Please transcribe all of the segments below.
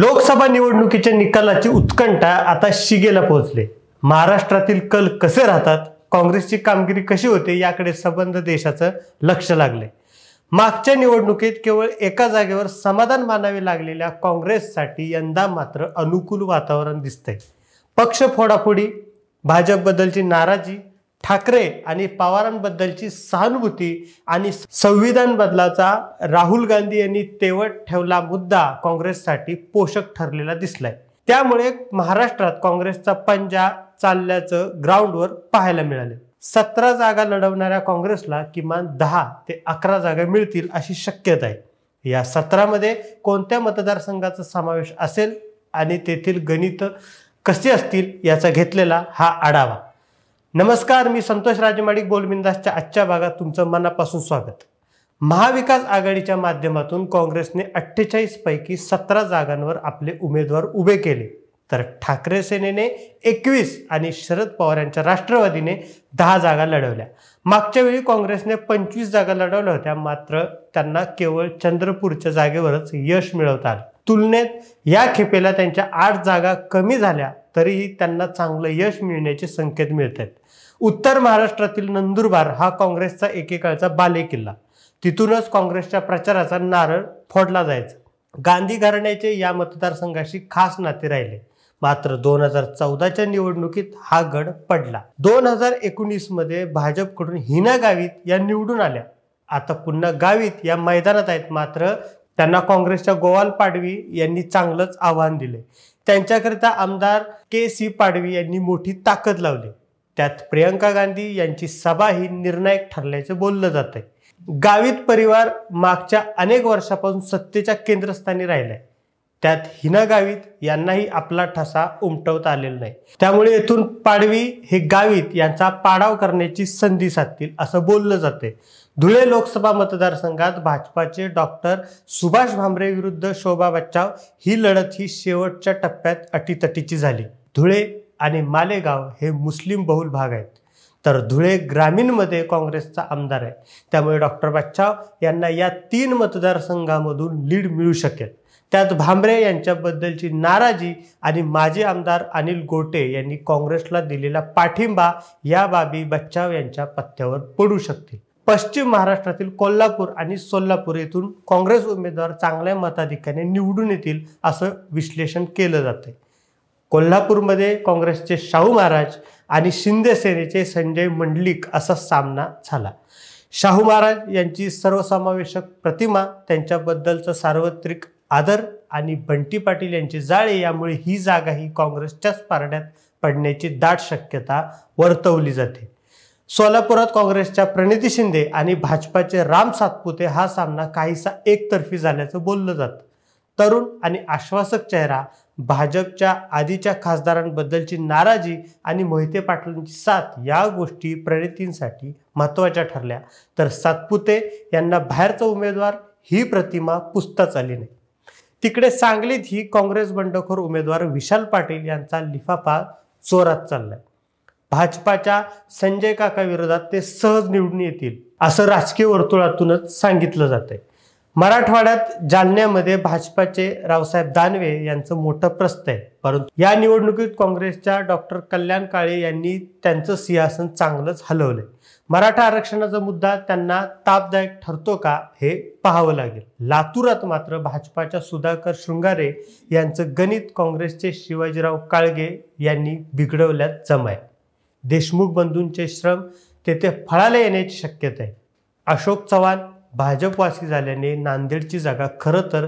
लोकसभा निवडणुकीच्या निकालाची उत्कंठा आता शिगेला पोहोचले महाराष्ट्रातील कल कसे राहतात काँग्रेसची कामगिरी कशी होते याकडे संबंध देशाचं लक्ष लागले मागच्या निवडणुकीत केवळ एका जागेवर समाधान मानावे लागलेल्या काँग्रेससाठी यंदा मात्र अनुकूल वातावरण दिसतंय पक्ष फोडाफोडी भाजपबद्दलची नाराजी ठाकरे आणि पवारांबद्दलची सहानुभूती आणि संविधान बदलाचा राहुल गांधी यांनी तेवट ठेवला मुद्दा काँग्रेससाठी पोषक ठरलेला दिसलाय त्यामुळे महाराष्ट्रात काँग्रेसचा पंजा चालल्याचं ग्राउंडवर पाहायला मिळाले सतरा जागा लढवणाऱ्या काँग्रेसला किमान दहा ते अकरा जागा मिळतील अशी शक्यता आहे या सत्रामध्ये कोणत्या मतदारसंघाचा समावेश असेल आणि तेथील गणित कसे असतील याचा घेतलेला हा आढावा नमस्कार मी संतोष राजमाडिक बोलबिंदासच्या आजच्या भागात तुमचं मनापासून स्वागत महाविकास आघाडीच्या माध्यमातून काँग्रेसने अठ्ठेचाळीस पैकी सतरा जागांवर आपले उमेदवार उभे केले तर ठाकरे सेनेने एकवीस आणि शरद पवार यांच्या राष्ट्रवादीने दहा जागा लढवल्या मागच्या वेळी काँग्रेसने पंचवीस जागा लढवल्या होत्या मात्र त्यांना केवळ चंद्रपूरच्या जागेवरच यश मिळवतात तुलनेत या खेपेला त्यांच्या आठ जागा कमी झाल्या तरीही त्यांना चांगलं यश मिळण्याचे संकेत मिळत उत्तर महाराष्ट्रातील नंदुरबार हा काँग्रेसचा एकेकाळचा बाले किल्ला तिथूनच काँग्रेसच्या प्रचाराचा नारळ फोडला जायचा गांधी घराण्याचे या मतदारसंघाशी खास नाते राहिले मात्र दोन हजार चौदाच्या निवडणुकीत हा गड पडला दोन हजार एकोणीसमध्ये भाजपकडून हिना गावित या निवडून आल्या आता पुन्हा गावित या मैदानात आहेत मात्र त्यांना काँग्रेसच्या गोवाल पाडवी यांनी चांगलंच आव्हान दिले त्यांच्याकरिता आमदार के सी पाडवी यांनी मोठी ताकद लावली त्यात प्रियंका गांधी यांची सभा ही निर्णायक ठरल्याचं बोललं जात आहे गावित परिवार मागच्या अनेक वर्षापासून सत्तेच्या केंद्रस्थानी राहिलाय त्यात हिना गावित यांनाही आपला ठसा उमटवता आलेला नाही त्यामुळे येथून पाडवी हे गावित यांचा पाडाव करण्याची संधी साधतील असं बोललं जाते धुळे लोकसभा मतदारसंघात भाजपाचे डॉक्टर सुभाष भामरे विरुद्ध शोभा बच्चाव ही लढत ही शेवटच्या टप्प्यात अटीतटीची झाली धुळे आणि मालेगाव हे मुस्लिम बहुल भाग आहेत तर धुळे ग्रामीणमध्ये काँग्रेसचा आमदार आहे त्यामुळे डॉक्टर बच्चाव यांना या तीन मतदारसंघामधून लीड मिळू शकेल त्यात भांबरे यांच्याबद्दलची नाराजी आणि माजी आमदार अनिल गोटे यांनी काँग्रेसला दिलेला पाठिंबा या बाबी बच्चाव यांच्या पत्त्यावर पडू शकतील पश्चिम महाराष्ट्रातील कोल्हापूर आणि सोलापूर येथून काँग्रेस उमेदवार चांगल्या मताधिक्याने निवडून येतील असं विश्लेषण केलं जाते कोल्हापूरमध्ये काँग्रेसचे शाहू महाराज आणि शिंदे सेनेचे संजय मंडलिक असा सामना झाला शाहू महाराज यांची सर्वसमावेशक प्रतिमा त्यांच्याबद्दलचं सार्वत्रिक आदर आणि बंटी पाटील यांचे जाळे यामुळे ही जागा ही काँग्रेसच्याच पारड्यात पडण्याची दाट शक्यता वर्तवली जाते सोलापुरात काँग्रेसच्या प्रणिती शिंदे आणि भाजपाचे राम सातपुते हा सामना काहीसा एकतर्फी झाल्याचं बोललं जातं तरुण आणि आश्वासक चेहरा भाजपच्या आधीच्या खासदारांबद्दलची नाराजी आणि मोहिते पाटलांची साथ या गोष्टी प्रणितींसाठी महत्त्वाच्या ठरल्या तर सातपुते यांना बाहेरचा उमेदवार ही प्रतिमा पुसताच आली नाही तिकडे सांगलीत ही काँग्रेस बंडखोर उमेदवार विशाल पाटील यांचा लिफाफा चोरात चाललाय भाजपाच्या संजय काका विरोधात ते सहज निवडून येतील असं राजकीय वर्तुळातूनच सांगितलं जात आहे मराठवाड्यात जालन्यामध्ये भाजपाचे रावसाहेब दानवे यांचं मोठं प्रस्त आहे परंतु या निवडणुकीत काँग्रेसच्या डॉक्टर कल्याण काळे यांनी त्यांचं सिंहासन चांगलंच हलवलंय मराठा आरक्षणाचा मुद्दा त्यांना तापदायक ठरतो का हे पाहावं लागेल लातूरात मात्र भाजपाच्या सुधाकर शृंगारे यांचं गणित काँग्रेसचे शिवाजीराव काळगे यांनी बिघडवल्यात जमाय देशमुख बंधूंचे श्रम तेथे फळाला येण्याची शक्यता आहे अशोक चव्हाण भाजपवासी झाल्याने नांदेडची जागा खरं तर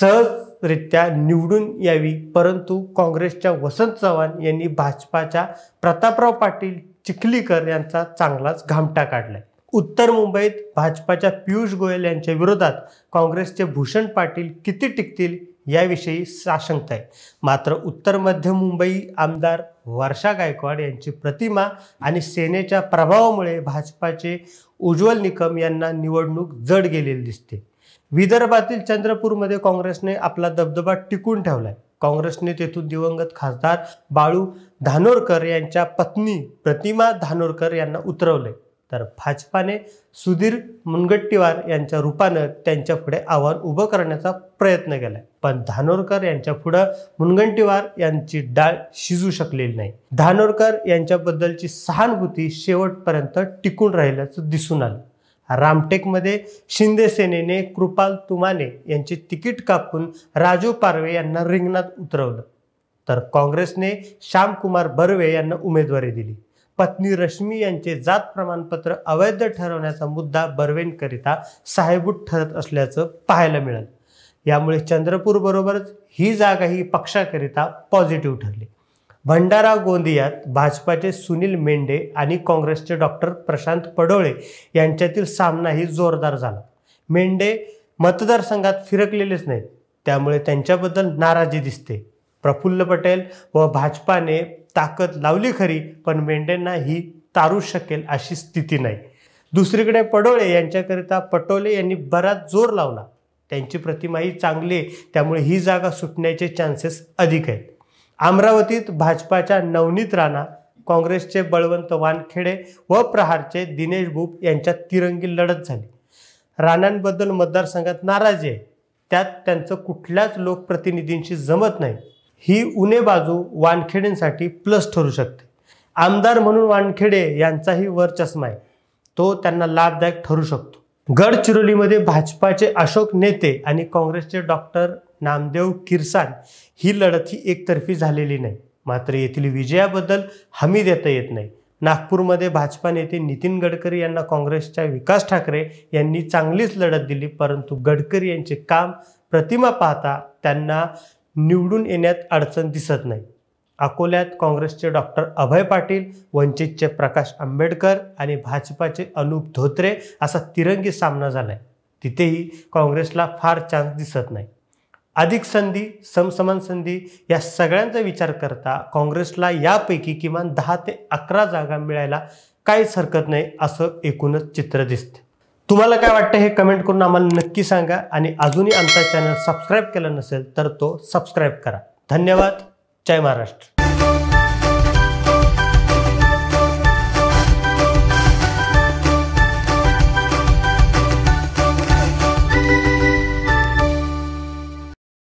सहजरित्या निवडून यावी परंतु काँग्रेसच्या वसंत चव्हाण यांनी भाजपाच्या प्रतापराव पाटील चिखलीकर यांचा चांगलाच घामटा काढलाय उत्तर मुंबईत भाजपाच्या पियुष गोयल यांच्या विरोधात काँग्रेसचे भूषण पाटील किती टिकतील याविषयी साशंकता आहे मात्र उत्तर मध्य मुंबई आमदार वर्षा गायकवाड यांची प्रतिमा आणि सेनेच्या प्रभावामुळे भाजपाचे उज्ज्वल निकम यांना निवडणूक जड गेलेली दिसते विदर्भातील चंद्रपूरमध्ये काँग्रेसने आपला दबदबा टिकून ठेवला आहे काँग्रेसने तेथून दिवंगत खासदार बाळू धानोरकर यांच्या पत्नी प्रतिमा धानोरकर यांना उतरवले तर भाजपाने सुधीर मुनगट्टीवार यांच्या रूपानं त्यांच्या पुढे आव्हान उभं करण्याचा प्रयत्न केला पण धानोरकर यांच्या पुढं मुनगंटीवार यांची डाळ शिजू शकलेली नाही धानोरकर यांच्याबद्दलची सहानुभूती शेवटपर्यंत टिकून राहिल्याचं दिसून आलं रामटेकमध्ये शिंदेसेनेने कृपाल तुमाने यांचे तिकीट कापून राजू पारवे यांना रिंगणात उतरवलं तर काँग्रेसने श्यामकुमार बर्वे यांना उमेदवारी दिली पत्नी रश्मी यांचे जात प्रमाणपत्र अवैध ठरवण्याचा मुद्दा बर्वेंकरिता साहेबूत ठरत असल्याचं पाहायला मिळालं यामुळे चंद्रपूर बरोबरच ही जागा ही पक्षाकरिता पॉझिटिव्ह ठरली भंडारा गोंदियात भाजपाचे सुनील मेंढे आणि काँग्रेसचे डॉक्टर प्रशांत पडोळे यांच्यातील सामनाही जोरदार झाला मेंढे मतदारसंघात फिरकलेलेच नाहीत त्यामुळे त्यांच्याबद्दल नाराजी दिसते प्रफुल्ल पटेल व भाजपाने ताकद लावली खरी पण मेंढेंना ही तारू शकेल अशी स्थिती नाही दुसरीकडे पडोळे यांच्याकरिता पटोले यांनी बराच जोर लावला त्यांची प्रतिमाही चांगली आहे त्यामुळे ही जागा सुटण्याचे चान्सेस अधिक आहेत अमरावतीत भाजपाच्या नवनीत राणा काँग्रेसचे बळवंत वानखेडे व प्रहारचे दिनेश भूप यांच्यात तिरंगी लढत झाली राणांबद्दल मतदारसंघात नाराजी आहे त्यात त्यांचं कुठल्याच लोकप्रतिनिधींशी जमत नाही ही उने बाजू वानखेडेंसाठी प्लस ठरू शकते आमदार म्हणून वानखेडे यांचाही वरचष्मा आहे तो त्यांना लाभदायक ठरू शकतो गडचिरोलीमध्ये भाजपाचे अशोक नेते आणि काँग्रेसचे डॉक्टर नामदेव किरसान ही लढत ही एकतर्फी झालेली नाही मात्र येथील विजयाबद्दल हमी देता येत नाही नागपूरमध्ये भाजपा नेते नितीन गडकरी यांना काँग्रेसच्या विकास ठाकरे यांनी चांगलीच लढत दिली परंतु गडकरी यांचे काम प्रतिमा पाहता त्यांना निवडून येण्यात अडचण दिसत नाही अकोल्यात काँग्रेसचे डॉक्टर अभय पाटील वंचितचे प्रकाश आंबेडकर आणि भाजपाचे अनूप धोत्रे असा तिरंगी सामना झाला आहे तिथेही काँग्रेसला फार चान्स दिसत नाही अधिक संधी समसमान संधी या सगळ्यांचा विचार करता काँग्रेसला यापैकी किमान दहा ते अकरा जागा मिळायला काहीच हरकत नाही असं एकूणच चित्र दिसते तुम्हाला काय वाटतं हे कमेंट करून आम्हाला नक्की सांगा आणि अजूनही आमचा चॅनल सबस्क्राईब केला नसेल तर तो सबस्क्राईब करा धन्यवाद जय महाराष्ट्र